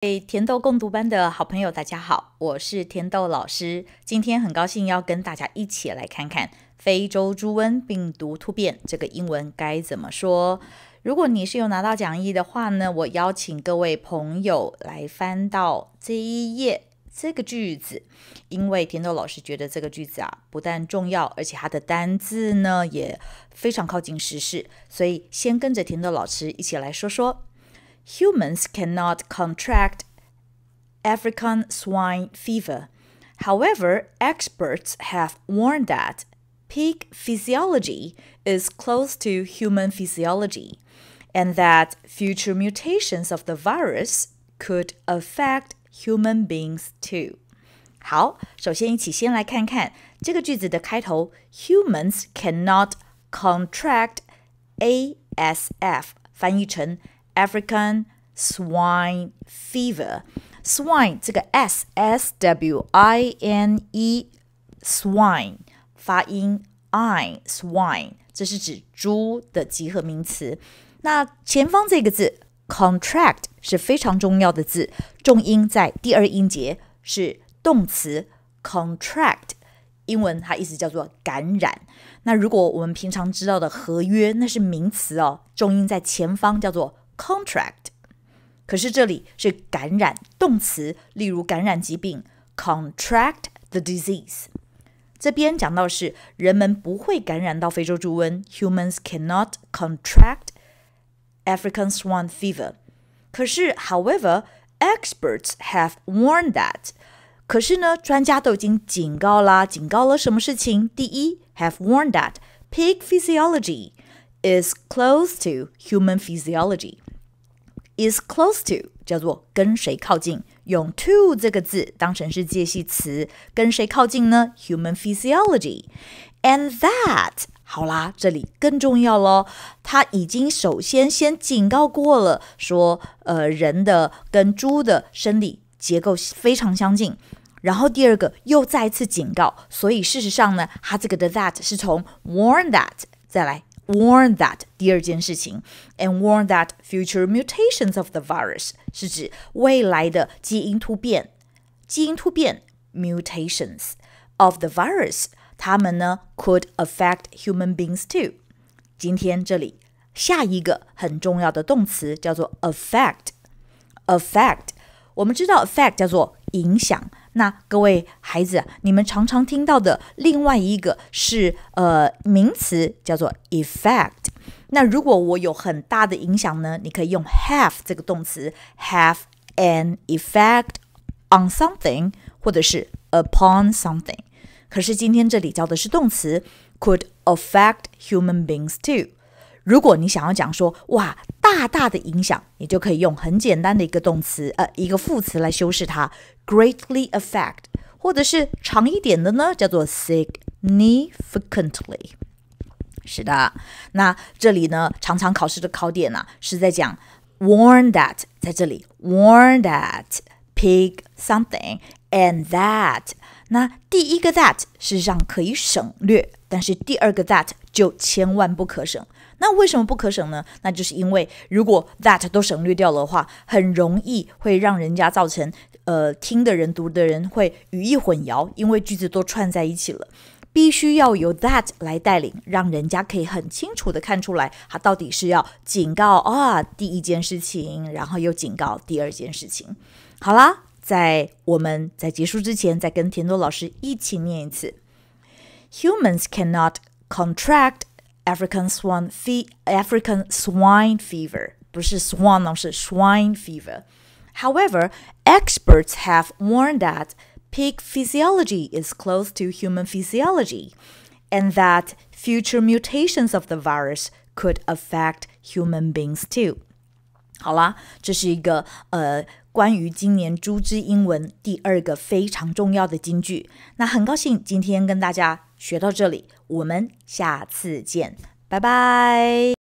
诶，甜豆共读班的好朋友，大家好，我是甜豆老师。今天很高兴要跟大家一起来看看非洲猪瘟病毒突变这个英文该怎么说。如果你是有拿到讲义的话呢，我邀请各位朋友来翻到这一页这个句子，因为甜豆老师觉得这个句子啊不但重要，而且它的单字呢也非常靠近时事，所以先跟着甜豆老师一起来说说。humans cannot contract African swine fever. However, experts have warned that pig physiology is close to human physiology and that future mutations of the virus could affect human beings too. 好，首先一起先来看看这个句子的开头：Humans cannot contract ASF，翻译成 African swine fever，swine 这个 s s w i n e，swine 发音 i swine，这是指猪的集合名词。那前方这个字 contract 是非常重要的字，重音在第二音节，是动词 contract。英文它意思叫做感染。那如果我们平常知道的合约，那是名词哦，重音在前方，叫做。Contract. 可是这里是感染动词，例如感染疾病。Contract contract the disease。这边讲到是人们不会感染到非洲猪瘟，humans cannot contract African swan fever。可是，however。Experts have warned that，可是呢，专家都已经警告啦，警告了什么事情？第一，have warned that pig physiology is close to human physiology，is close to 叫做跟谁靠近，用 to 这个字当成是介系词，跟谁靠近呢？Human physiology and that 好啦，这里更重要喽，他已经首先先警告过了，说呃人的跟猪的生理结构非常相近，然后第二个又再次警告，所以事实上呢，他这个的 that 是从 warn that 再来。warn that 第二件事情，and warn that future mutations of the virus 是指未来的基因突变，基因突变 mutations of the virus，它们呢 could affect human beings too。今天这里下一个很重要的动词叫做 affect，affect。我们知道 affect 叫做影响，那各位孩子，你们常常听到的另外一个是，呃，名词叫做 effect。那如果我有很大的影响呢，你可以用 have 这个动词，have an effect on something，或者是 upon something。可是今天这里教的是动词，could affect human beings too。如果你想要讲说哇大大的影响，你就可以用很简单的一个动词呃一个副词来修饰它，greatly affect，或者是长一点的呢叫做 significantly。是的，那这里呢常常考试的考点呢是在讲 warn that 在这里 warn that pick something and that，那第一个 that 事实上可以省略，但是第二个 that。就千万不可省。那为什么不可省呢？那就是因为，如果 that 都省略掉的话，很容易会让人家造成，呃，听的人、读的人会语义混淆，因为句子都串在一起了。必须要由 that 来带领，让人家可以很清楚的看出来，他到底是要警告啊，第一件事情，然后又警告第二件事情。好啦，在我们在结束之前，再跟田多老师一起念一次：Humans cannot。contract African swan fe African swine fever. 不是 swan swine fever. However, experts have warned that pig physiology is close to human physiology, and that future mutations of the virus could affect human beings too. 好啦，这是一个呃关于今年朱之英文第二个非常重要的金句，那很高兴今天跟大家学到这里，我们下次见，拜拜。